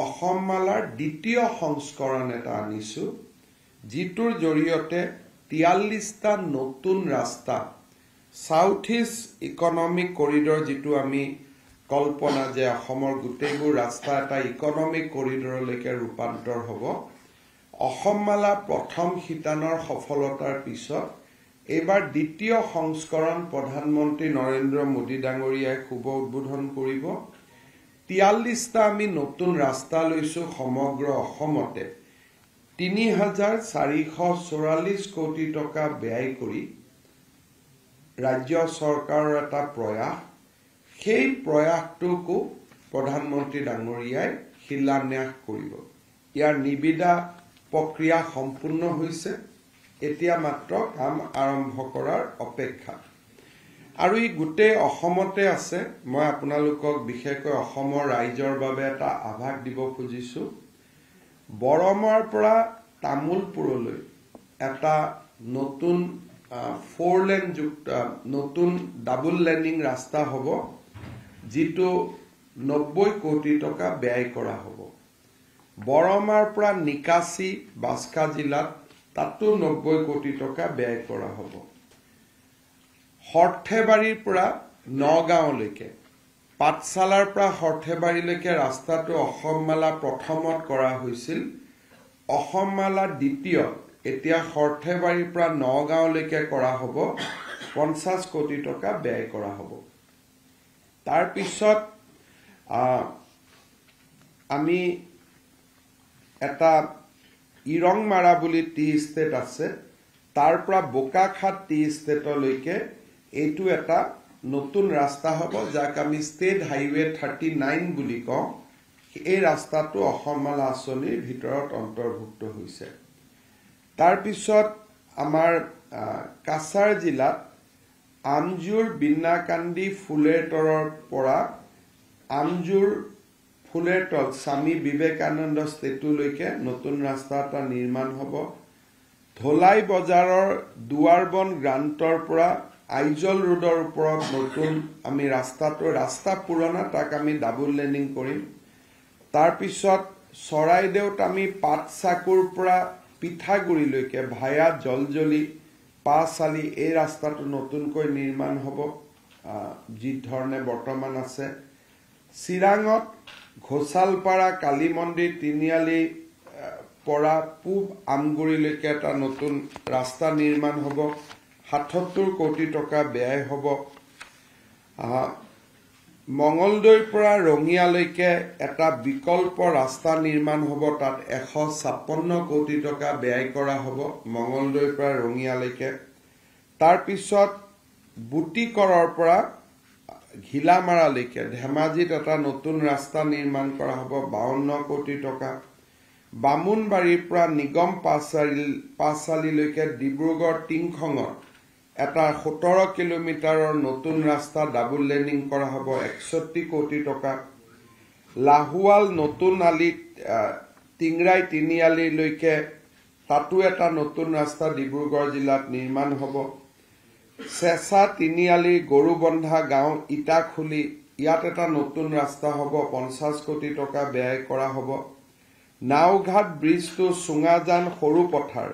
অসম মালাৰ দ্বিতীয় সংস্কৰণ এটা আনিছো যিটোৰ জৰিয়তে তিয়াল্লিছটা নতুন ৰাস্তা চাউথ ইষ্ট ইকনমিক কৰিডৰ যিটো আমি কল্পনা যে অসমৰ গোটেইবোৰ ৰাস্তা এটা ইকনমিক কৰিডৰলৈকে ৰূপান্তৰ হ'ব অসম মালা প্ৰথম শিতানৰ সফলতাৰ পিছত এইবাৰ দ্বিতীয় সংস্কৰণ প্ৰধানমন্ত্ৰী নৰেন্দ্ৰ মোদী ডাঙৰীয়াই শুভ উদ্বোধন কৰিব তিয়াল্লিছটা আমি নতুন ৰাস্তা লৈছোঁ সমগ্ৰ অসমতে তিনি হাজাৰ চাৰিশ চৌৰাল্লিছ কোটি টকা ব্যয় কৰি ৰাজ্য চৰকাৰৰ এটা প্ৰয়াস সেই প্ৰয়াসটোকো প্ৰধানমন্ত্ৰী ডাঙৰীয়াই শিলান্যাস কৰিব ইয়াৰ নিবিদা প্ৰক্ৰিয়া সম্পূৰ্ণ হৈছে এতিয়া মাত্ৰ কাম আৰম্ভ কৰাৰ অপেক্ষা আৰু ই গোটেই অসমতে আছে মই আপোনালোকক বিশেষকৈ অসমৰ ৰাইজৰ বাবে এটা আভাস দিব খুজিছোঁ বৰমাৰ পৰা তামোলপুৰলৈ এটা নতুন ফ'ৰ লেন যুক্ত নতুন ডাবল লেনিং ৰাস্তা হ'ব যিটো নব্বৈ কোটি টকা ব্যয় কৰা হ'ব বৰমাৰ পৰা নিকাচী বাস্কা জিলাত তাতো নব্বৈ কোটি টকা ব্যয় কৰা হ'ব সৰ্থেবাৰীৰ পৰা নগাঁৱলৈকে পাঠশালাৰ পৰা সৰ্থেবাৰীলৈকে ৰাস্তাটো অসম মালা প্ৰথমত কৰা হৈছিল অসম মালা দ্বিতীয়ত এতিয়া সৰ্থেবাৰীৰ পৰা নগাঁৱলৈকে কৰা হ'ব পঞ্চাছ কোটি টকা ব্যয় কৰা হ'ব তাৰপিছত আমি এটা ইৰংমাৰা বুলি টি ষ্টেট আছে তাৰ পৰা বোকাখাট টি ষ্টেটলৈকে এইটো এটা নতুন ৰাস্তা হ'ব যাক আমি ষ্টেট হাইৱে থাৰ্টি নাইন বুলি কওঁ এই ৰাস্তাটো অসমমালা আঁচনিৰ ভিতৰত অন্তৰ্ভুক্ত হৈছে তাৰপিছত আমাৰ কাছাৰ জিলাত আমজুৰ বিন্নাকান্দি ফুলেটৰৰ পৰা আমজুৰ ফুলেটত স্বামী বিবেকানন্দ ষ্টেটুলৈকে নতুন ৰাস্তা এটা নিৰ্মাণ হ'ব ধলাই বজাৰৰ দুৱাৰবন গ্ৰান্তৰ পৰা আইজল ৰোডৰ ওপৰত নতুন আমি ৰাস্তাটো ৰাস্তা পুৰণা তাক আমি ডাবল লেনিং কৰিম তাৰপিছত চৰাইদেউত আমি চাকুৰ পৰা পিঠাগুৰিলৈকে ভায়া জল জলজলি পাচালি এই ৰাস্তাটো নতুনকৈ নিৰ্মাণ হ'ব যি ধৰণে বৰ্তমান আছে চিৰাঙত ঘোষালপাৰা কালী মন্দিৰ তিনিআলি পৰা পূব আমগুৰিলৈকে এটা নতুন ৰাস্তা নিৰ্মাণ হ'ব সাতসত্তৰ কোটি টকা ব্যয় হ'ব মঙলদৈৰ পৰা ৰঙিয়ালৈকে এটা বিকল্প ৰাস্তা নিৰ্মাণ হ'ব তাত এশ ছাপন্ন কোটি টকা ব্যয় কৰা হ'ব মঙলদৈৰ পৰা ৰঙিয়ালৈকে তাৰপিছত বুটিকৰৰ পৰা ঘিলামাৰালৈকে ধেমাজিত এটা নতুন ৰাস্তা নিৰ্মাণ কৰা হ'ব বাৱন্ন কোটি টকা বামুণবাৰীৰ পৰা নিগম পাছচালি পাছচালিলৈকে ডিব্ৰুগড় টিংখঙৰ এটা সোতৰ কিলোমিটাৰৰ নতুন ৰাস্তা ডাবল লেনিং কৰা হ'ব একষষ্ঠি কোটি টকা লাহোৱাল নতুন আলিত টিংৰাই তিনিআলিলৈকে তাতো এটা নতুন ৰাস্তা ডিব্ৰুগড় জিলাত নিৰ্মাণ হ'ব চেচা তিনিআলি বন্ধা গাঁও ইটা খুলি ইয়াত এটা নতুন ৰাস্তা হ'ব পঞ্চাছ কোটি টকা ব্যয় কৰা হ'ব নাওঘাট ব্ৰিজটো চুঙাজান সৰু পথাৰ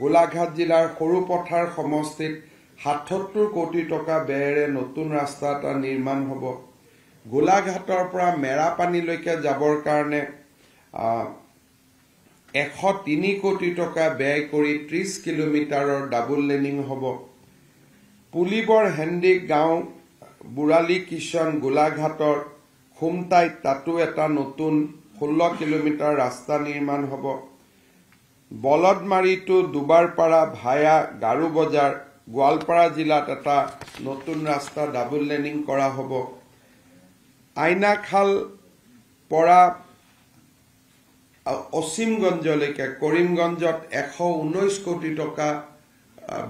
গোলাঘাট জিলাৰ সৰু পথাৰ সমষ্টিত সাতসত্তৰ কোটি টকা বেৰে নতুন ৰাস্তা এটা নিৰ্মাণ হ'ব গোলাঘাটৰ পৰা মেৰাপানীলৈকে যাবৰ কাৰণে এশ তিনি কোটি টকা ব্যয় কৰি ত্ৰিছ কিলোমিটাৰৰ ডাবল লেনিং হ'ব পুলিবৰ হেণ্ডিক গাঁও বুঢ়ালী কিষণ গোলাঘাটৰ খুমটাইত তাতো এটা নতুন ষোল্ল কিলোমিটাৰ ৰাস্তা নিৰ্মাণ হ'ব বলদ দুবাৰপাৰা ভায়া গাৰু বজাৰ গোৱালপাৰা জিলাত এটা নতুন ৰাস্তা ডাবল লেনিং কৰা হ'ব আইনাখাল পৰা অচিমগঞ্জলৈকে কৰিমগঞ্জত এশ ঊনৈছ কোটি টকা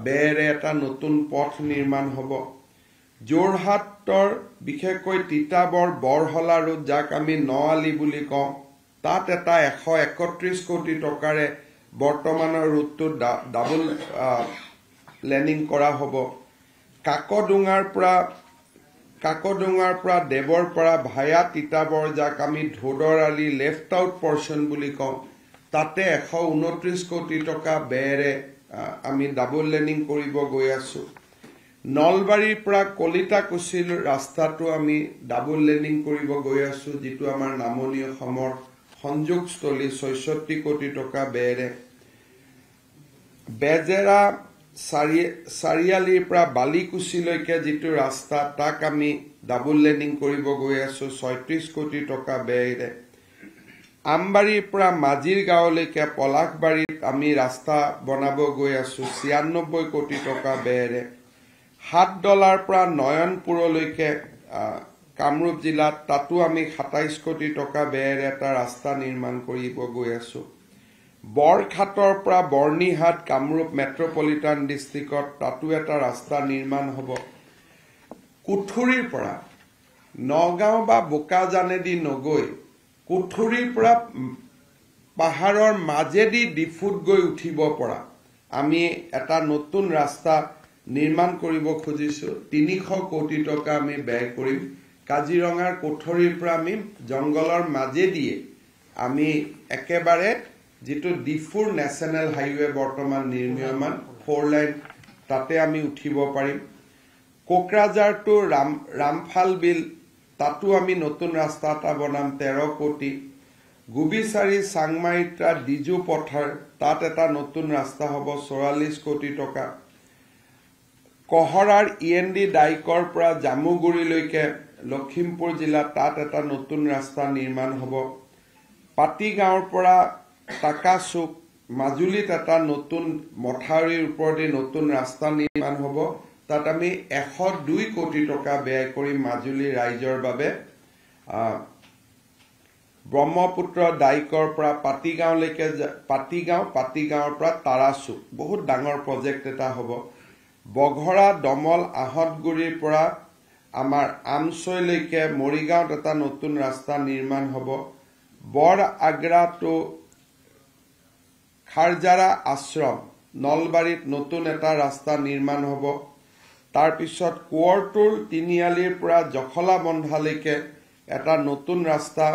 বেৰে এটা নতুন পথ নিৰ্মাণ হ'ব যোৰহাটৰ বিশেষকৈ তিতাবৰ বৰহলা ৰোড যাক আমি ন নআলি বুলি কওঁ তাত এটা এশ একত্ৰিশ কোটি টকাৰে বৰ্তমানৰ ৰুটটো ডাবল লেণ্ডিং কৰা হ'ব কাকডোঙাৰ পৰা কাকডোঙাৰ পৰা দেৱৰ পৰা ভায়া তিতাবৰ যাক আমি Dhodar Ali left out person বুলি কওঁ তাতে এশ ঊনত্ৰিছ কোটি টকা বেৰে আমি ডাবল লেণ্ডিং কৰিব গৈ আছোঁ নলবাৰীৰ পৰা কলিতা কুচিল ৰাস্তাটো আমি ডাবল লেণ্ডিং কৰিব গৈ আছো যিটো আমাৰ নামনি অসমৰ সংযোগস্থলী ছয়ষষ্ঠি কোটি টকা বেৰে বেজেৰা চাৰিআলিৰ পৰা বালিকুচিলৈকে যিটো ৰাস্তা তাক আমি ডাবল লেনিং কৰিব গৈ আছো ছয়ত্ৰিশ কোটি টকা বেৰে আমবাৰীৰ পৰা মাজিৰ গাঁৱলৈকে পলাশবাৰীত আমি ৰাস্তা বনাব গৈ আছো ছিয়ান্নব্বৈ কোটি টকা বেৰে সাত ডলাৰ পৰা নয়নপুৰলৈকে কামৰূপ জিলাত তাতো আমি সাতাইশ কোটি টকা বেৰ এটা ৰাস্তা নিৰ্মাণ কৰিব গৈ আছো বৰখাটৰ পৰা বৰ্ণিহাট কামৰূপ মেট্ৰপলিটান ডিষ্ট্ৰিক্টত তাতো এটা ৰাস্তা নিৰ্মাণ হ'ব কুঠুৰীৰ পৰা নগাঁও বা বোকাজানেদি নগৈ কুঠুৰীৰ পৰা পাহাৰৰ মাজেদি ডিফুত গৈ উঠিব পৰা আমি এটা নতুন ৰাস্তা নিৰ্মাণ কৰিব খুজিছোঁ তিনিশ কোটি টকা আমি ব্যয় কৰিম কাজিৰঙাৰ কোঠৰীৰ পৰা আমি জংঘলৰ মাজেদিয়ে আমি একেবাৰে যিটো ডিফুৰ নেশ্যনেল হাইৱে বৰ্তমান নিৰ্মীয়মান ফ'ৰ লাইন তাতে আমি উঠিব পাৰিম কোকৰাঝাৰটো ৰাম ৰামফাল বিল তাতো আমি নতুন ৰাস্তা এটা বনাম তেৰ কোটি গুবিচাৰী চাংমাৰিত্ৰা ডিজু পথাৰ তাত এটা নতুন ৰাস্তা হ'ব চৌৰাল্লিছ কোটি টকা কহৰাৰ ই এন ডি ডাইকৰ পৰা জামুগুৰিলৈকে লখিমপুৰ জিলা তাত এটা নতুন ৰাস্তা নিৰ্মাণ হ'ব পাতিগাঁৱৰ পৰা টাকা চুক মাজুলীত এটা নতুন মথাউৰিৰ ওপৰতে নতুন ৰাস্তা নিৰ্মাণ হ'ব তাত আমি এশ দুই কোটি টকা ব্যয় কৰি মাজুলী ৰাইজৰ বাবে ব্ৰহ্মপুত্ৰ ডাইকৰ পৰা পাতিগাঁৱলৈকে পাতিগাঁও পাতিগাঁৱৰ পৰা তাৰাচুক বহুত ডাঙৰ প্ৰজেক্ট এটা হ'ব বঘৰা দমল আহতগুৰিৰ পৰা আমাৰ আমছৈলৈকে মৰিগাঁৱত এটা নতুন ৰাস্তা নিৰ্মাণ হ'ব বৰ আগ্ৰা টু খাৰজাৰা আশ্ৰম নলবাৰীত নতুন এটা ৰাস্তা নিৰ্মাণ হ'ব তাৰপিছত কোঁৱৰটোৰ তিনিআলিৰ পৰা জখলা বন্ধালৈকে এটা নতুন ৰাস্তা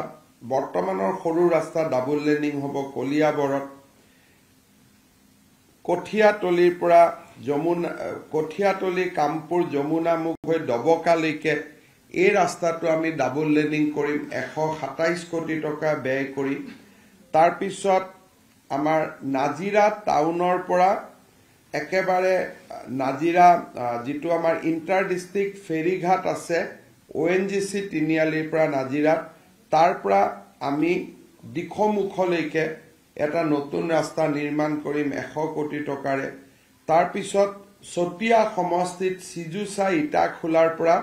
বৰ্তমানৰ সৰু ৰাস্তা ডাবল লেনিং হ'ব কলিয়াবৰত কঠিয়াতলিৰ পৰা যমুনা কঠিয়াতলী কামপুৰ যমুনা মুখ হৈ দবকালৈকে এই ৰাস্তাটো আমি ডাবল লেনিং কৰিম এশ সাতাইছ কোটি টকা ব্যয় কৰি তাৰপিছত আমাৰ নাজিৰা টাউনৰ পৰা একেবাৰে নাজিৰা যিটো আমাৰ ইণ্টাৰ ডিষ্ট্ৰিক্ট ফেৰীঘাট আছে অ' এন জি চি তিনিআলিৰ পৰা নাজিৰাত তাৰ পৰা আমি দিশমুখলৈকে এটা নতুন ৰাস্তা নিৰ্মাণ কৰিম এশ কোটি টকাৰে তাৰপিছত চতিয়া সমষ্টিত চিজুচা খোলাৰ পৰা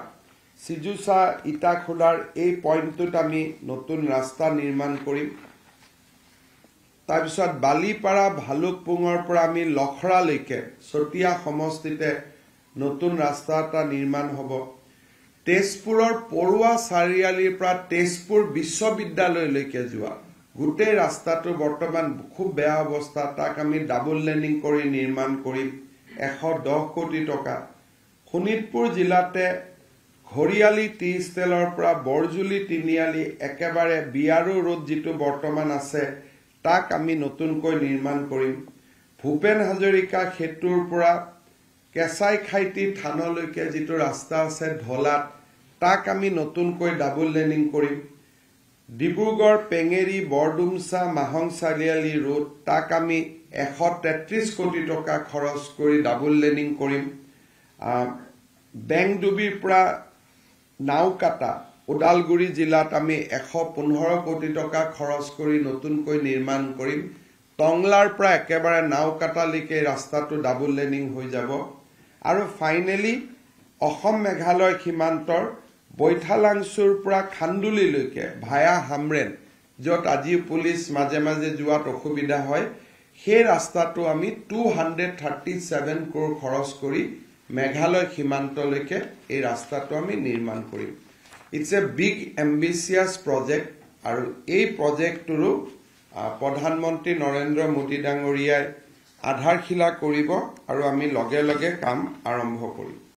চিজুচা খোলাৰ এই পইণ্টটোত আমি নতুন ৰাস্তা নিৰ্মাণ কৰিম তাৰপিছত বালিপাৰা ভালুকপুঙৰ পৰা আমি লখৰালৈকে চতিয়া সমষ্টিতে নতুন ৰাস্তা এটা নিৰ্মাণ হ'ব তেজপুৰৰ পৰুৱা চাৰিআলিৰ পৰা তেজপুৰ বিশ্ববিদ্যালয়লৈকে যোৱা গোটেই ৰাস্তাটো বৰ্তমান খুব বেয়া অৱস্থা তাক আমি ডাবল লেনিং কৰি নিৰ্মাণ কৰিম এশ দহ কোটি টকা শোণিতপুৰ জিলাতে ঘৰিয়ালি টি ষ্টেলৰ পৰা বৰজুলি তিনিআলি একেবাৰে বি ৰোড যিটো বৰ্তমান আছে তাক আমি নতুনকৈ নিৰ্মাণ কৰিম ভূপেন হাজৰিকা সেতুৰ পৰা কেঁচাই খাইটি থানলৈকে যিটো ৰাস্তা আছে ঢলাত তাক আমি নতুনকৈ ডাবল লেনিং কৰিম ডিব্ৰুগড় পেঙেৰী বৰডুমচা মাহং চাৰিআলি ৰোড তাক আমি এশ তেত্ৰিশ কোটি টকা খৰচ কৰি ডাবল লেনিং কৰিম বেংডুবিৰ পৰা নাওকাটা ওদালগুৰি জিলাত আমি এশ পোন্ধৰ কোটি টকা খৰচ কৰি নতুনকৈ নিৰ্মাণ কৰিম টংলাৰ পৰা একেবাৰে নাওকাটালৈকে ৰাস্তাটো ডাবল লেনিং হৈ যাব আৰু ফাইনেলি অসম মেঘালয় সীমান্তৰ বৈঠালাংচুৰ পৰা খান্দুলিলৈকে ভায়া হামৰেন য'ত আজি পুলিচ মাজে মাজে যোৱাত অসুবিধা হয় সেই ৰাস্তাটো আমি টু হাণ্ড্ৰেড থাৰ্টি ছেভেন ক্ৰ'ৰ খৰচ কৰি মেঘালয় সীমান্তলৈকে এই ৰাস্তাটো আমি নিৰ্মাণ কৰিম it's a big ambitious project আৰু এই প্ৰজেক্টটোৰো প্ৰধানমন্ত্ৰী নৰেন্দ্ৰ মোদী ডাঙৰীয়াই আধাৰশিলা কৰিব আৰু আমি লগে লগে কাম আৰম্ভ কৰিম